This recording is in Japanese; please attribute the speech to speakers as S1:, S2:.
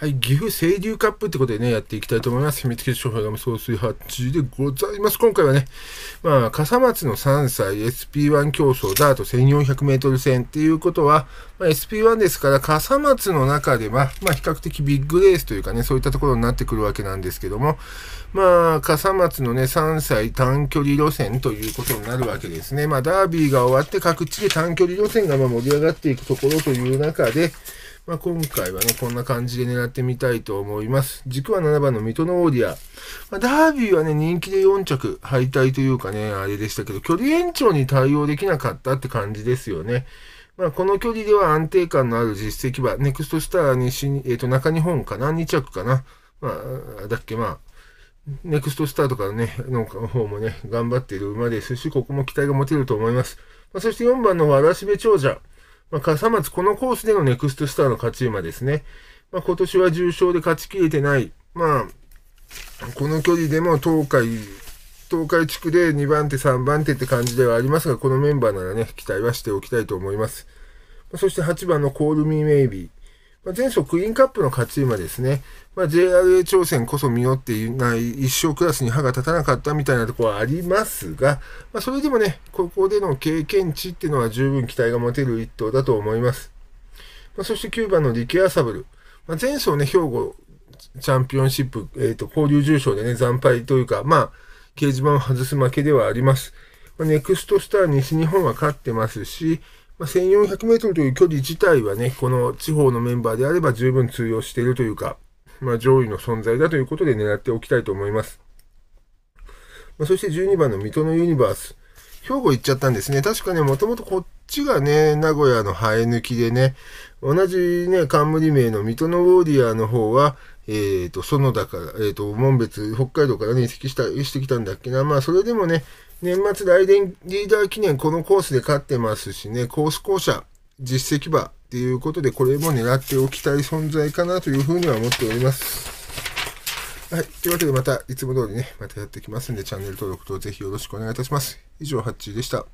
S1: はい、岐阜清流カップってことでね、やっていきたいと思います。秘密結晶品が無総水8でございます。今回はね、まあ、笠松の3歳 SP1 競争ダート1400メートル戦っていうことは、まあ、SP1 ですから、笠松の中では、まあ、比較的ビッグレースというかね、そういったところになってくるわけなんですけども、まあ、笠松のね、3歳短距離路線ということになるわけですね。まあ、ダービーが終わって各地で短距離路線がま盛り上がっていくところという中で、まあ、今回はね、こんな感じで狙ってみたいと思います。軸は7番の水戸のオーディア。まあ、ダービーはね、人気で4着、敗退というかね、あれでしたけど、距離延長に対応できなかったって感じですよね。まあ、この距離では安定感のある実績は、ネクストスター西、えっ、ー、と、中日本かな ?2 着かなまあ、だっけ、まあ、ネクストスターとかね、の方もね、頑張っている馬ですし、ここも期待が持てると思います。まあ、そして4番のわらしべ長者。まあ、笠松このコースでのネクストスターの勝ち馬ですね。まあ、今年は重賞で勝ちきれてない。まあ、この距離でも東海、東海地区で2番手、3番手って感じではありますが、このメンバーならね、期待はしておきたいと思います。そして8番のコールミーメイビー。ま前走クイーンカップの勝ち馬ですね。まあ、JRA 挑戦こそ見っていない一生クラスに歯が立たなかったみたいなところはありますが、まあ、それでもね、ここでの経験値っていうのは十分期待が持てる一頭だと思います。まあ、そして9番のリケアサブル。まあ、前走ね、兵庫チャンピオンシップ、えっ、ー、と、交流重賞でね、惨敗というか、まあ、掲示板を外す負けではあります。まあ、ネクストスター西日本は勝ってますし、まあ、1400メートルという距離自体はね、この地方のメンバーであれば十分通用しているというか、まあ、上位の存在だということで狙っておきたいと思います。まあ、そして12番の水戸のユニバース。兵庫行っちゃったんですね。確かね、もともとこっちがね、名古屋の生え抜きでね、同じね、冠名の水戸のウォーリアーの方は、えっ、ー、と、園田から、えっ、ー、と、門別、北海道からね、移籍した、してきたんだっけな。まあ、それでもね、年末来年リーダー記念、このコースで勝ってますしね、コース校舎、実績馬っていうことで、これも狙っておきたい存在かなというふうには思っております。はい。というわけで、また、いつも通りね、またやってきますんで、チャンネル登録とぜひよろしくお願いいたします。以上、ハッチーでした。